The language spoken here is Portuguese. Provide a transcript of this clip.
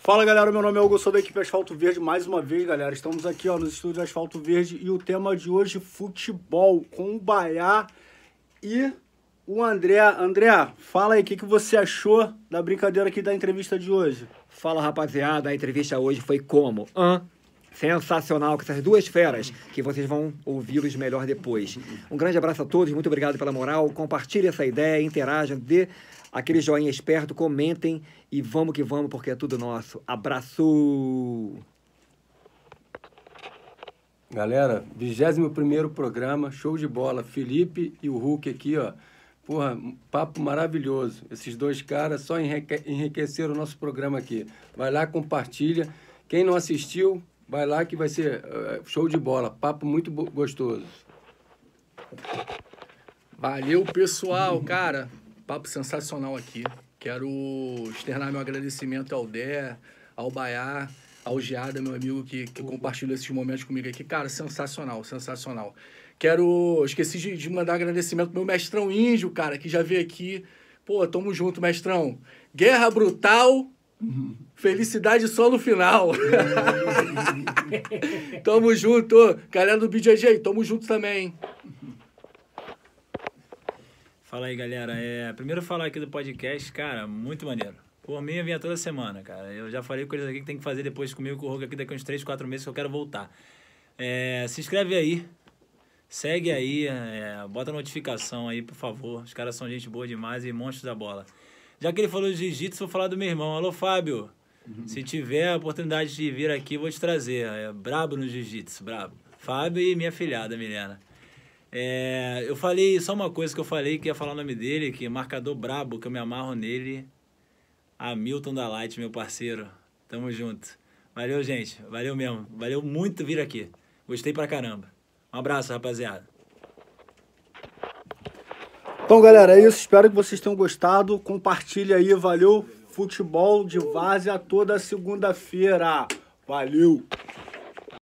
Fala galera, meu nome é Hugo, sou da equipe Asfalto Verde, mais uma vez galera, estamos aqui ó, nos estúdios Asfalto Verde e o tema de hoje futebol com o Baiá e o André. André, fala aí, o que, que você achou da brincadeira aqui da entrevista de hoje? Fala rapaziada, a entrevista hoje foi como? Hã? sensacional com essas duas feras que vocês vão ouvi-los melhor depois. Um grande abraço a todos, muito obrigado pela moral. Compartilhe essa ideia, interaja dê aquele joinha esperto, comentem e vamos que vamos, porque é tudo nosso. Abraço! Galera, 21 programa, show de bola. Felipe e o Hulk aqui, ó. Porra, papo maravilhoso. Esses dois caras só enriqueceram o nosso programa aqui. Vai lá, compartilha. Quem não assistiu, Vai lá que vai ser eh, show de bola, papo muito gostoso. Valeu, pessoal, cara. Papo sensacional aqui. Quero externar meu agradecimento ao Dé, ao Baiá, ao Geada, meu amigo, que, que compartilhou esses momentos comigo aqui. Cara, sensacional, sensacional. Quero. Esqueci de, de mandar agradecimento pro meu mestrão índio, cara, que já veio aqui. Pô, tamo junto, mestrão. Guerra brutal Felicidade só no final. tamo junto. Galera do BJJ, tamo junto também. Fala aí, galera. É, primeiro falar aqui do podcast, cara, muito maneiro. Por mim, eu vinha toda semana, cara. Eu já falei com eles aqui que tem que fazer depois comigo, com o Hulk aqui daqui uns 3, 4 meses que eu quero voltar. É, se inscreve aí, segue aí, é, bota notificação aí, por favor. Os caras são gente boa demais e monstros da bola. Já que ele falou de jiu-jitsu, vou falar do meu irmão. Alô, Fábio. Se tiver a oportunidade de vir aqui, vou te trazer. É brabo no jiu-jitsu, brabo. Fábio e minha filhada, Milena. É, eu falei só uma coisa que eu falei, que ia falar o nome dele, que marcador brabo, que eu me amarro nele. Hamilton da Light, meu parceiro. Tamo junto. Valeu, gente. Valeu mesmo. Valeu muito vir aqui. Gostei pra caramba. Um abraço, rapaziada. Então, galera, é isso. Espero que vocês tenham gostado. Compartilha aí, valeu. Futebol de várzea toda segunda-feira. Valeu!